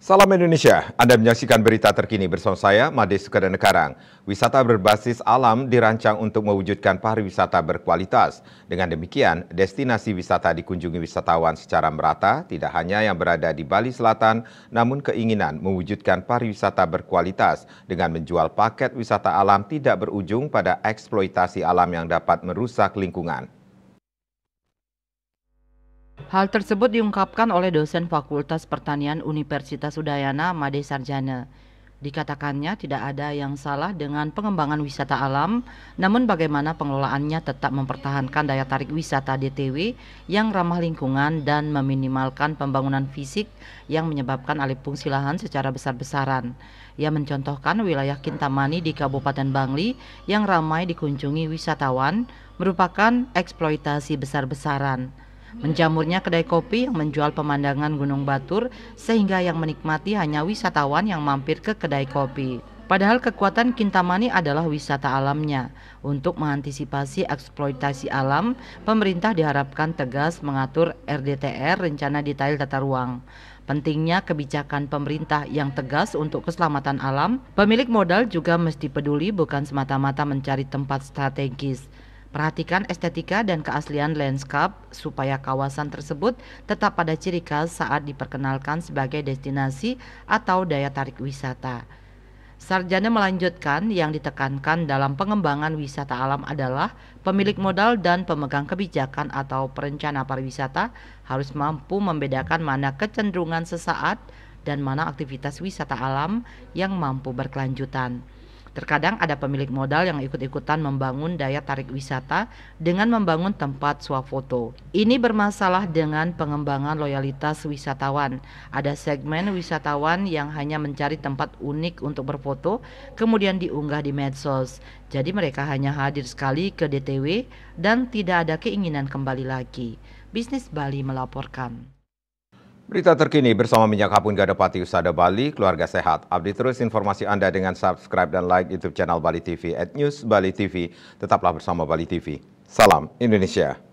Salam Indonesia, Anda menyaksikan berita terkini bersama saya, Made Sukadanegara. Wisata berbasis alam dirancang untuk mewujudkan pariwisata berkualitas. Dengan demikian, destinasi wisata dikunjungi wisatawan secara merata, tidak hanya yang berada di Bali Selatan, namun keinginan mewujudkan pariwisata berkualitas dengan menjual paket wisata alam tidak berujung pada eksploitasi alam yang dapat merusak lingkungan. Hal tersebut diungkapkan oleh dosen Fakultas Pertanian Universitas Udayana Made Sarjana. Dikatakannya tidak ada yang salah dengan pengembangan wisata alam, namun bagaimana pengelolaannya tetap mempertahankan daya tarik wisata DTW yang ramah lingkungan dan meminimalkan pembangunan fisik yang menyebabkan alih fungsi lahan secara besar-besaran. Ia mencontohkan wilayah Kintamani di Kabupaten Bangli yang ramai dikunjungi wisatawan merupakan eksploitasi besar-besaran. Menjamurnya kedai kopi yang menjual pemandangan Gunung Batur sehingga yang menikmati hanya wisatawan yang mampir ke kedai kopi. Padahal kekuatan Kintamani adalah wisata alamnya. Untuk mengantisipasi eksploitasi alam, pemerintah diharapkan tegas mengatur RDTR rencana detail tata ruang. Pentingnya kebijakan pemerintah yang tegas untuk keselamatan alam, pemilik modal juga mesti peduli bukan semata-mata mencari tempat strategis. Perhatikan estetika dan keaslian landscape supaya kawasan tersebut tetap pada ciri khas saat diperkenalkan sebagai destinasi atau daya tarik wisata. Sarjana melanjutkan yang ditekankan dalam pengembangan wisata alam adalah pemilik modal dan pemegang kebijakan atau perencana pariwisata harus mampu membedakan mana kecenderungan sesaat dan mana aktivitas wisata alam yang mampu berkelanjutan. Terkadang ada pemilik modal yang ikut-ikutan membangun daya tarik wisata dengan membangun tempat swafoto. Ini bermasalah dengan pengembangan loyalitas wisatawan. Ada segmen wisatawan yang hanya mencari tempat unik untuk berfoto, kemudian diunggah di medsos. Jadi mereka hanya hadir sekali ke DTW dan tidak ada keinginan kembali lagi. Bisnis Bali melaporkan. Berita terkini bersama Minyak Hapun Gadapati Usada Bali, keluarga sehat. Update terus informasi Anda dengan subscribe dan like YouTube channel Bali TV at News Bali TV. Tetaplah bersama Bali TV. Salam Indonesia.